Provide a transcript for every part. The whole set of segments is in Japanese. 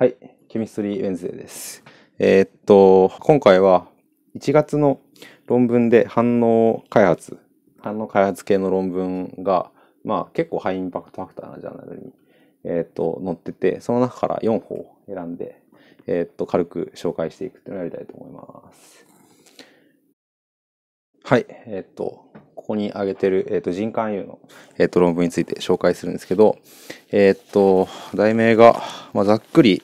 はい、ケミストリーウェンズデーです。えー、っと、今回は1月の論文で反応開発、反応開発系の論文が、まあ結構ハイインパクトファクターなジャーナルに、えー、っと、載ってて、その中から4本選んで、えー、っと、軽く紹介していくっていうのをやりたいと思います。はい、えっと、ここに挙げてる、えっ、ー、と、人間優の、えっ、ー、と、論文について紹介するんですけど、えっ、ー、と、題名が、まあ、ざっくり、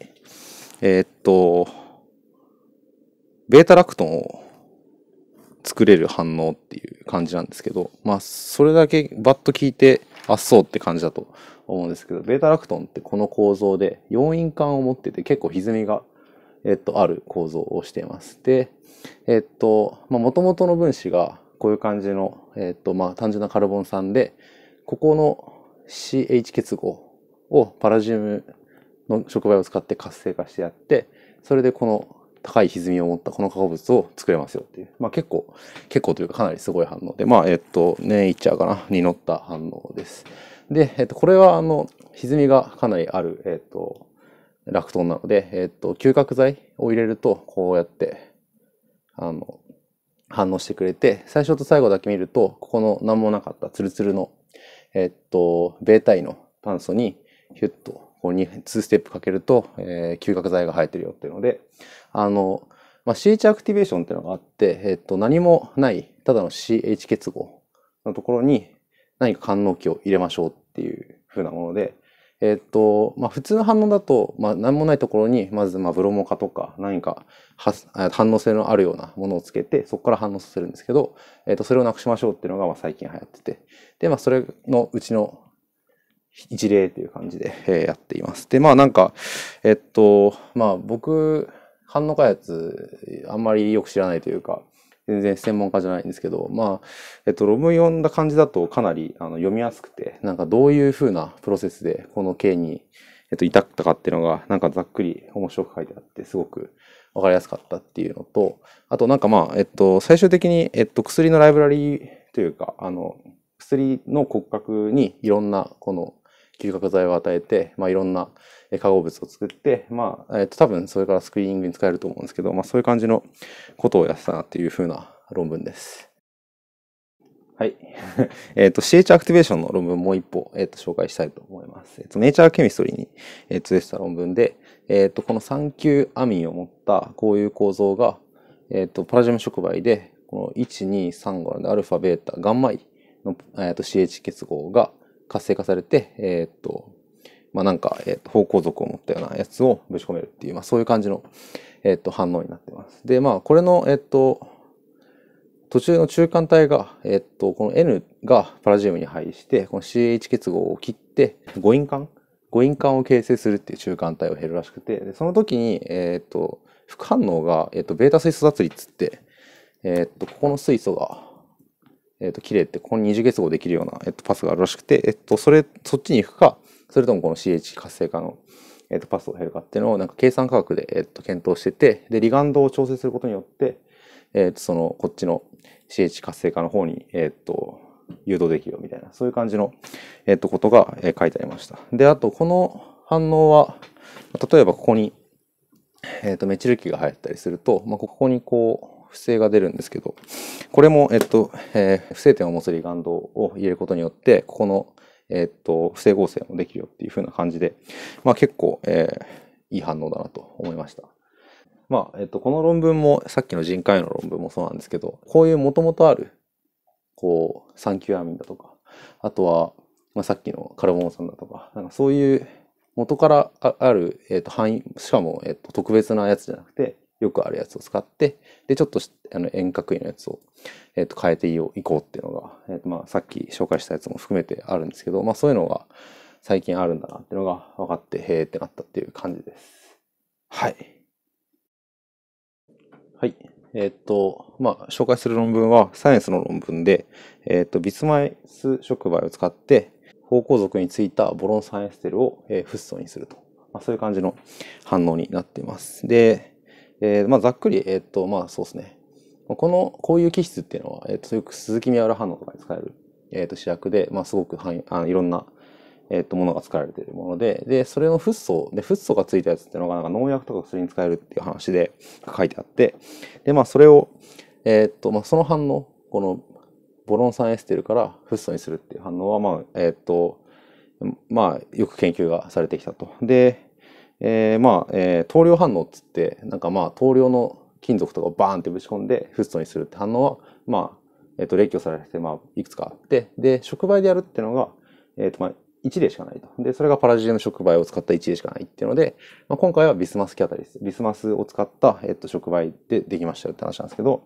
えっと、ベータラクトンを作れる反応っていう感じなんですけど、まあ、それだけバッと聞いて、あっそうって感じだと思うんですけど、ベータラクトンってこの構造で、要因管を持ってて結構歪みが、えっと、ある構造をしています。で、えっと、まあ、元々の分子が、こういう感じの、えっ、ー、と、まあ、単純なカルボン酸で、ここの CH 結合をパラジウムの触媒を使って活性化してやって、それでこの高い歪みを持ったこの化合物を作れますよっていう。まあ結構、結構というかかなりすごい反応で、まあえっと、ネイチャーかなに乗った反応です。で、えっと、これはあの、歪みがかなりある、えっと、ラクトンなので、えっと、嗅覚剤を入れると、こうやって、あの、反応してくれて、最初と最後だけ見ると、ここの何もなかったツルツルの、えっと、ベータイの炭素に、ヒュッと、こう2、2ステップかけると、えー、嗅覚剤が生えてるよっていうので、あの、まあ、CH アクティベーションっていうのがあって、えっと、何もない、ただの CH 結合のところに何か官能器を入れましょうっていうふうなもので、えっと、まあ、普通の反応だと、まあ、何もないところに、まず、まあ、ブロモ化とか、何か反応性のあるようなものをつけて、そこから反応させるんですけど、えっと、それをなくしましょうっていうのが、まあ、最近流行ってて。で、まあ、それのうちの一例という感じで、えー、やっています。で、まあ、なんか、えっと、まあ、僕、反応開発、あんまりよく知らないというか、全然専門家じゃないんですけど、まあ、えっと、論文読んだ感じだとかなりあの読みやすくて、なんかどういうふうなプロセスでこの刑に、えっと、至ったかっていうのが、なんかざっくり面白く書いてあって、すごくわかりやすかったっていうのと、あとなんかまあ、えっと、最終的に、えっと、薬のライブラリーというか、あの、薬の骨格にいろんなこの吸殻剤を与えて、まあ、いろんな化合物を作って、まあ、えっ、と、と、多分それからスクリーニングに使えると思うんですけど、まあ、そういう感じのことをやってたなっていうふうな論文です。はい。えっと、CH アクティベーションの論文もう一歩、えっ、と、紹介したいと思います。えっ、と、ネイチャーケミストリーに、えと、通した論文で、えっ、と、この3級アミンを持ったこういう構造が、えっと、パラジウム触媒で、この1、2、3がなんで、アルファ、ベータ、ガンマイの、えっと、CH 結合が、活性化されて、えっと、まあ、なんか、えっと、方向族を持ったようなやつをぶち込めるっていう、まあ、そういう感じの、えっと、反応になってます。で、まあ、これの、えっと、途中の中間体が、えっと、この N がパラジウムに配して、この CH 結合を切って、誤陰管誤陰管を形成するっていう中間体を減るらしくて、でその時に、えっと、副反応が、えっと、ベータ水素脱離っつって、えっと、ここの水素が、えっ、ー、と、綺麗って、ここに二次結合できるような、えっ、ー、と、パスがあるらしくて、えっ、ー、と、それ、そっちに行くか、それともこの CH 活性化の、えっと、パスを減るかっていうのを、なんか計算科学で、えっと、検討してて、で、リガンドを調整することによって、えっと、その、こっちの CH 活性化の方に、えっと、誘導できるよみたいな、そういう感じの、えっと、ことが、え書いてありました。で、あと、この反応は、例えばここに、えっと、メチル基が入ったりすると、まあ、ここにこう、不正が出るんですけど、これも、えっと、えー、不正点を持つリガンドを入れることによって、ここの、えっと、不正合成もできるよっていう風な感じで、まあ結構、えー、いい反応だなと思いました。まあ、えっと、この論文も、さっきの人海の論文もそうなんですけど、こういうもともとある、こう、サンキュアミンだとか、あとは、まあ、さっきのカルボン酸だとか、なんかそういう元からある、えっと、範囲、しかも、えっと、特別なやつじゃなくて、よくあるやつを使って、で、ちょっとあの遠隔位のやつを、えっ、と、変えていこうっていうのが、えっ、と、まあ、さっき紹介したやつも含めてあるんですけど、まあ、そういうのが最近あるんだなっていうのが分かって、へえってなったっていう感じです。はい。はい。えっ、ー、と、まあ、紹介する論文は、サイエンスの論文で、えっ、ー、と、ビスマイス触媒を使って、方向属についたボロン酸エステルを、えー、フッ素にすると。まあ、そういう感じの反応になっています。で、えー、まあ、ざっくり、えっ、ー、と、まあ、そうですね。この、こういう気質っていうのは、えっ、ー、と、よく鈴木わる反応とかに使える、えっ、と、主役で、まあ、すごくはんあのいろんな、えっ、と、ものが使われているもので、で、それのフッ素、で、フッ素がついたやつっていうのが、なんか農薬とか薬に使えるっていう話で書いてあって、で、まあ、それを、えっ、と、まあ、その反応、この、ボロン酸エステルからフッ素にするっていう反応は、まあ、えっ、と、まあ、よく研究がされてきたと。で、えー、まあ、えー、等量反応っつってなんかまあ投量の金属とかをバーンってぶち込んでフッ素にするって反応はまあえっ、ー、と列挙されてまあいくつかあってで触媒でやるっていうのがえっ、ー、とまあ1例しかないと。で、それがパラジウム触媒を使った1例しかないっていうので、まあ、今回はビスマスキャタリス、ビスマスを使った、えっと、触媒でできましたよって話なんですけど、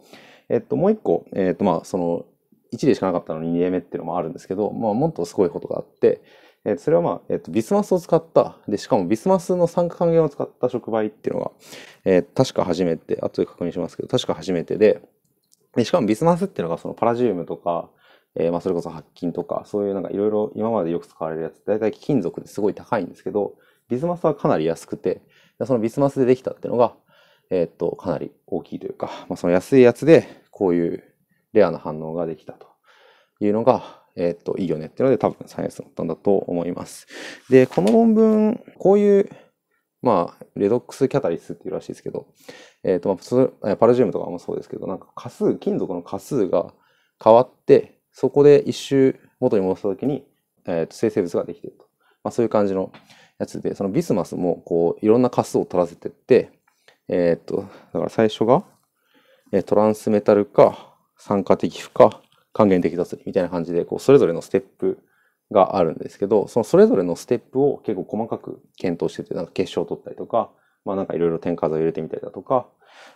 えっと、もう一個、えっと、まあ、その、1例しかなかったのに2例目っていうのもあるんですけど、まあ、もっとすごいことがあって、えー、それはまあ、えっ、ー、と、ビスマスを使った、で、しかもビスマスの酸化還元を使った触媒っていうのが、えー、確か初めて、後で確認しますけど、確か初めてで、でしかもビスマスっていうのがそのパラジウムとか、えー、まあそれこそ白金とか、そういうなんかいろいろ今までよく使われるやつ、大体金属ですごい高いんですけど、ビスマスはかなり安くて、そのビスマスでできたっていうのが、えー、っと、かなり大きいというか、まあ、その安いやつで、こういうレアな反応ができたというのが、えっ、ー、と、いいよねっていうので多分サイエンスだったんだと思います。で、この論文、こういう、まあ、レドックスキャタリスっていうらしいですけど、えっ、ー、と、まあ、パラジウムとかもそうですけど、なんか仮数、金属の仮数が変わって、そこで一周元に戻した時に、えっ、ー、と、生成物ができていると。まあ、そういう感じのやつで、そのビスマスも、こう、いろんな仮数を取らせてって、えっ、ー、と、だから最初が、えトランスメタルか、酸化的負か、還元的だ理みたいな感じで、こう、それぞれのステップがあるんですけど、そのそれぞれのステップを結構細かく検討してて、なんか結晶を取ったりとか、まあなんかいろいろ点数を入れてみたりだとか、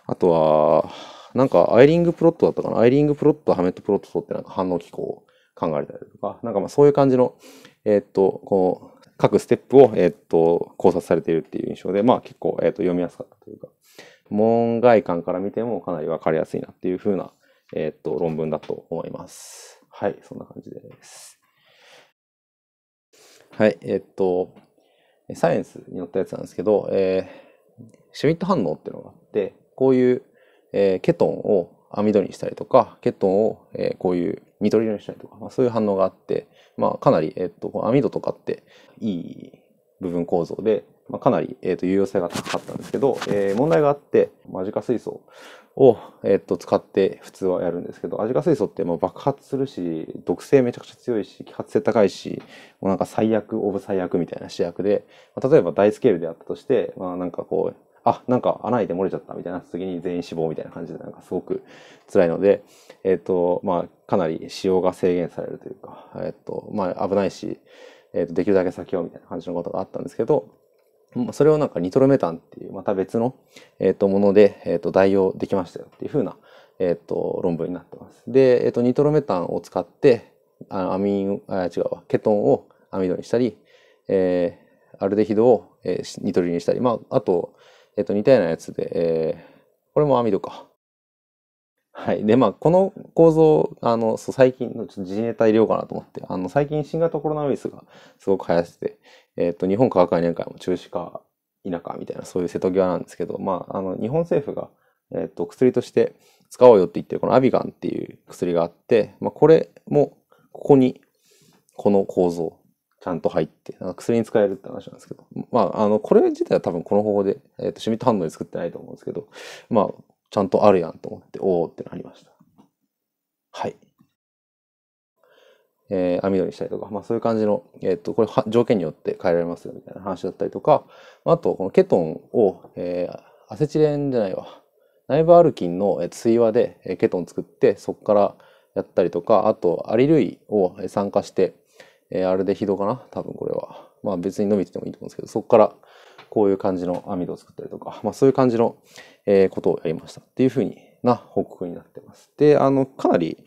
あとは、なんかアイリングプロットだったかな、アイリングプロットとハメットプロットとってなんか反応機構を考えたりとか、なんかまあそういう感じの、えー、っと、こう、各ステップを、えー、っと、考察されているっていう印象で、まあ結構、えー、っと、読みやすかったというか、門外観から見てもかなりわかりやすいなっていうふうなえっ、と、論文だと思います。はい、そんな感じです。はい、えっ、と、サイエンスに載ったやつなんですけど、えー、シュミット反応っていうのがあって、こういう、えー、ケトンを網戸にしたりとか、ケトンを、えー、こういう緑色にしたりとか、まあ、そういう反応があって、まあ、かなり、えっ、と、網戸とかっていい部分構造で、まあ、かなり、えーと、と有用性が高かったんですけど、えー、問題があって、マジカ水素を、えと、使って普通はやるんですけど、アジカ水素ってもう爆発するし、毒性めちゃくちゃ強いし、揮発性高いし、もうなんか最悪、オブ最悪みたいな試薬で、まあ、例えば大スケールでやったとして、まあなんかこう、あ、なんか穴開いて漏れちゃったみたいな次に全員死亡みたいな感じで、なんかすごく辛いので、えっ、と、まあ、かなり使用が制限されるというか、えっ、と、まあ、危ないし、えっ、と、できるだけ避けようみたいな感じのことがあったんですけど、それをなんかニトロメタンっていうまた別の、えー、ともので、えー、と代用できましたよっていうふうな、えー、と論文になってます。で、えー、とニトロメタンを使ってあアミンあ違うケトンをアミドにしたり、えー、アルデヒドを、えー、ニトリにしたり、まあ、あと,、えー、と似たようなやつで、えー、これもアミドかはい。で、まあ、この構造、あの、そう最近のちょっと自衛隊量かなと思って、あの、最近新型コロナウイルスがすごく流行ってて、えっ、ー、と、日本科学会年会も中止か否かみたいな、そういう瀬戸際なんですけど、まあ、あの、日本政府が、えっ、ー、と、薬として使おうよって言ってる、このアビガンっていう薬があって、まあ、これも、ここに、この構造、ちゃんと入って、薬に使えるって話なんですけど、まあ、あの、これ自体は多分この方法で、えっ、ー、と、シミット反応で作ってないと思うんですけど、まあ、ちゃんとあるやんと思って、おおってなりました。はい。えー、網戸にしたりとか、まあそういう感じの、えっ、ー、と、これは条件によって変えられますよみたいな話だったりとか、あと、このケトンを、えー、アセチレンじゃないわ。内部アルキンの対和でケトン作って、そこからやったりとか、あと、アリルイを酸化して、えー、アルデヒドかな多分これは。まあ別に伸びててもいいと思うんですけど、そこからこういう感じの網戸を作ったりとか、まあ、そういう感じの、えことをやりましたっていうふうにな報告になってます。で、あの、かなり、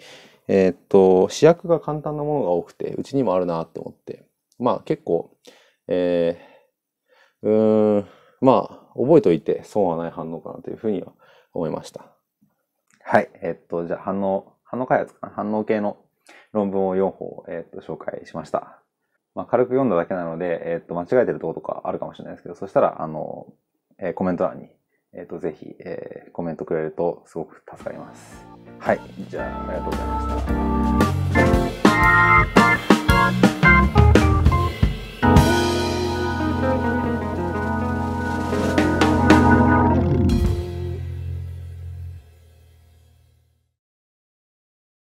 えー、っと、試薬が簡単なものが多くて、うちにもあるなって思って、まあ結構、えー、うーん、まあ、覚えておいて損はない反応かなというふうには思いました。はい。えー、っと、じゃあ反応、反応開発かな反応系の論文を4本、えー、っと、紹介しました。まあ、軽く読んだだけなので、えっ、ー、と、間違えてるとことかあるかもしれないですけど、そしたら、あの、えー、コメント欄に、えっ、ー、と、ぜひ、えー、コメントくれるとすごく助かります。はい。じゃあ、ありがとうございました。